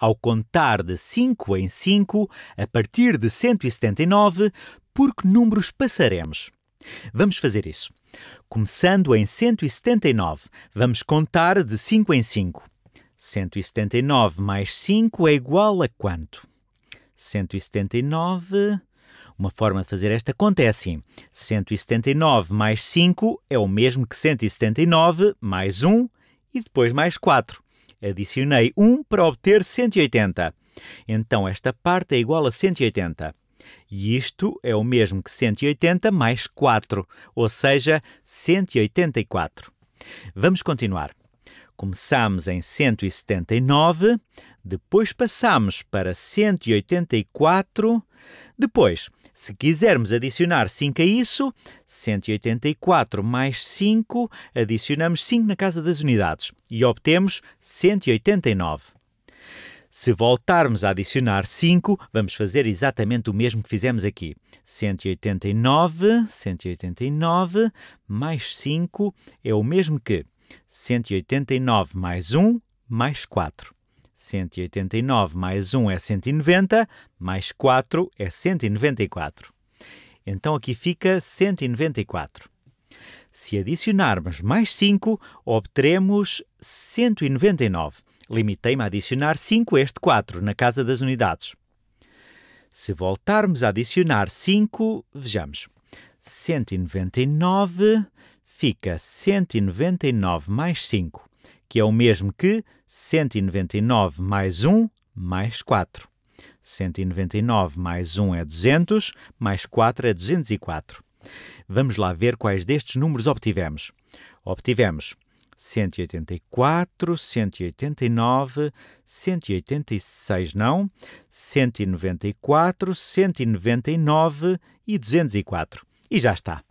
ao contar de 5 em 5, a partir de 179, por que números passaremos? Vamos fazer isso. Começando em 179, vamos contar de 5 em 5. 179 mais 5 é igual a quanto? 179. Uma forma de fazer esta conta é assim: 179 mais 5 é o mesmo que 179 mais 1 e depois mais 4. Adicionei 1 para obter 180. Então esta parte é igual a 180. E isto é o mesmo que 180 mais 4, ou seja, 184. Vamos continuar. Começamos em 179, depois passamos para 184. Depois, se quisermos adicionar 5 a isso, 184 mais 5, adicionamos 5 na casa das unidades e obtemos 189. Se voltarmos a adicionar 5, vamos fazer exatamente o mesmo que fizemos aqui. 189, 189 mais 5 é o mesmo que 189 mais 1 mais 4. 189 mais 1 é 190, mais 4 é 194. Então aqui fica 194. Se adicionarmos mais 5, obteremos 199. Limitei-me a adicionar 5 a este 4 na casa das unidades. Se voltarmos a adicionar 5, vejamos. 199 fica 199 mais 5 que é o mesmo que 199 mais 1 mais 4. 199 mais 1 é 200, mais 4 é 204. Vamos lá ver quais destes números obtivemos. Obtivemos 184, 189, 186 não, 194, 199 e 204. E já está.